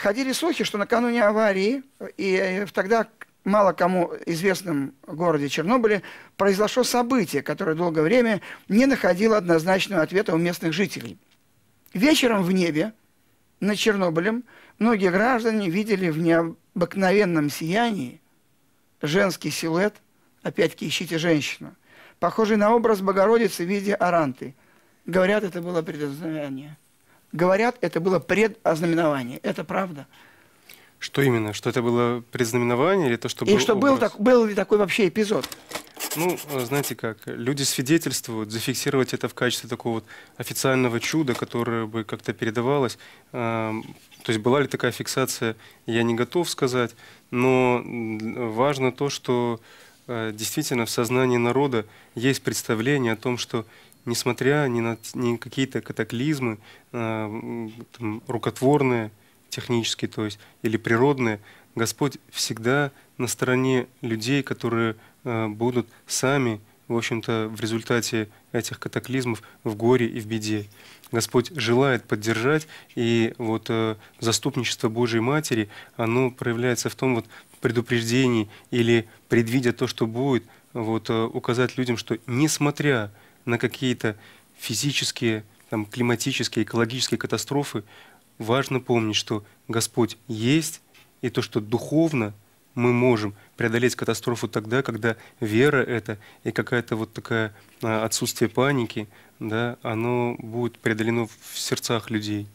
Ходили слухи, что накануне аварии, и э, тогда мало кому известном городе Чернобыле произошло событие, которое долгое время не находило однозначного ответа у местных жителей. Вечером в небе над Чернобылем многие граждане видели в необыкновенном сиянии женский силуэт, опять-таки ищите женщину, похожий на образ Богородицы в виде Аранты. Говорят, это было предознание говорят, это было предознаменование. Это правда. Что именно? Что это было предзнаменование или то, что было? И что образ? был, так, был ли такой вообще эпизод? Ну, э, знаете как, люди свидетельствуют, зафиксировать это в качестве такого вот официального чуда, которое бы как-то передавалось. Эм, то есть была ли такая фиксация, я не готов сказать, но важно то, что э, действительно в сознании народа есть представление о том, что несмотря ни на ни какие-то катаклизмы э, там, рукотворные, технические, то есть, или природные, Господь всегда на стороне людей, которые э, будут сами, в общем-то, в результате этих катаклизмов в горе и в беде. Господь желает поддержать, и вот э, заступничество Божьей Матери, оно проявляется в том вот предупреждении или предвидя то, что будет, вот, э, указать людям, что несмотря на на какие-то физические, там, климатические, экологические катастрофы, важно помнить, что Господь есть, и то, что духовно мы можем преодолеть катастрофу тогда, когда вера это и какая-то вот такая а, отсутствие паники, да, оно будет преодолено в сердцах людей.